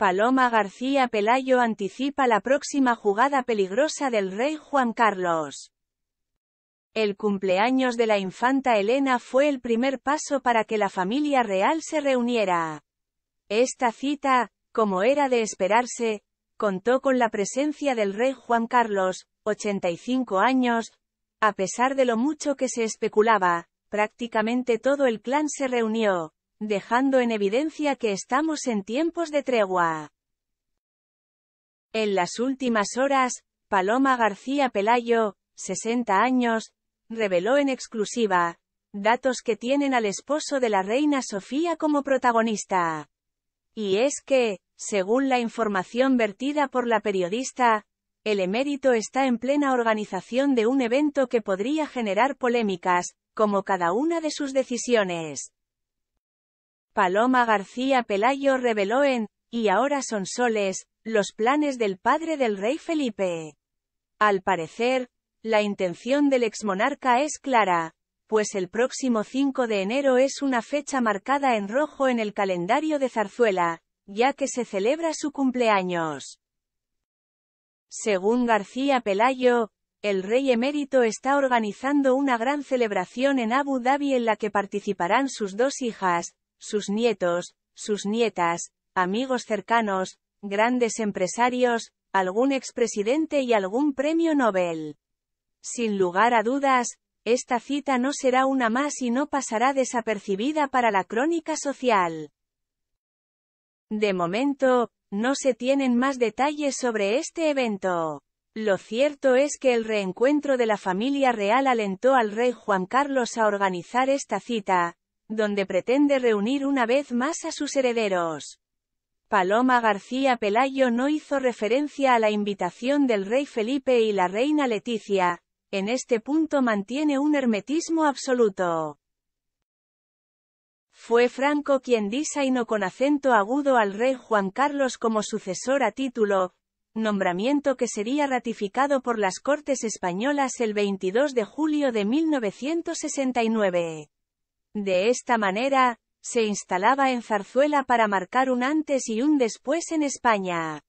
Paloma García Pelayo anticipa la próxima jugada peligrosa del rey Juan Carlos. El cumpleaños de la infanta Elena fue el primer paso para que la familia real se reuniera. Esta cita, como era de esperarse, contó con la presencia del rey Juan Carlos, 85 años, a pesar de lo mucho que se especulaba, prácticamente todo el clan se reunió, dejando en evidencia que estamos en tiempos de tregua. En las últimas horas, Paloma García Pelayo, 60 años, reveló en exclusiva, datos que tienen al esposo de la reina Sofía como protagonista. Y es que, según la información vertida por la periodista, el emérito está en plena organización de un evento que podría generar polémicas, como cada una de sus decisiones. Paloma García Pelayo reveló en Y ahora son soles, los planes del padre del rey Felipe. Al parecer, la intención del exmonarca es clara, pues el próximo 5 de enero es una fecha marcada en rojo en el calendario de Zarzuela, ya que se celebra su cumpleaños. Según García Pelayo, el rey emérito está organizando una gran celebración en Abu Dhabi en la que participarán sus dos hijas, sus nietos, sus nietas, amigos cercanos, grandes empresarios, algún expresidente y algún premio Nobel. Sin lugar a dudas, esta cita no será una más y no pasará desapercibida para la crónica social. De momento, no se tienen más detalles sobre este evento. Lo cierto es que el reencuentro de la familia real alentó al rey Juan Carlos a organizar esta cita, donde pretende reunir una vez más a sus herederos. Paloma García Pelayo no hizo referencia a la invitación del rey Felipe y la reina Leticia, en este punto mantiene un hermetismo absoluto. Fue Franco quien disainó con acento agudo al rey Juan Carlos como sucesor a título, nombramiento que sería ratificado por las Cortes Españolas el 22 de julio de 1969. De esta manera, se instalaba en Zarzuela para marcar un antes y un después en España.